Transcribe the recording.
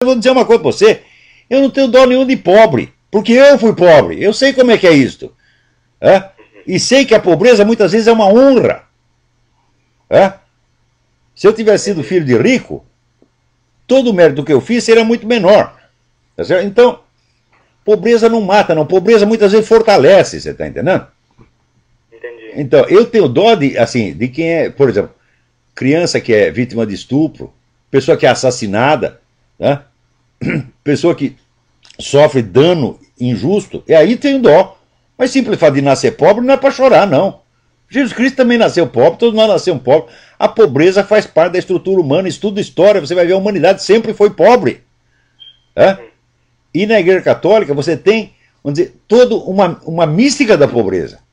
Eu vou dizer uma coisa pra você. Eu não tenho dó nenhum de pobre. Porque eu fui pobre. Eu sei como é que é isto. É? E sei que a pobreza muitas vezes é uma honra. É? Se eu tivesse sido filho de rico, todo o mérito que eu fiz seria muito menor. Tá então, pobreza não mata, não. Pobreza muitas vezes fortalece, você está entendendo? Entendi. Então, eu tenho dó de, assim, de quem é, por exemplo, criança que é vítima de estupro, pessoa que é assassinada, né? pessoa que sofre dano injusto, e aí tem dó. Mas simples fato de nascer pobre não é para chorar, não. Jesus Cristo também nasceu pobre, todos nós nascemos pobres. A pobreza faz parte da estrutura humana, estuda história, você vai ver a humanidade sempre foi pobre. É? E na Igreja Católica você tem, vamos dizer, toda uma, uma mística da pobreza.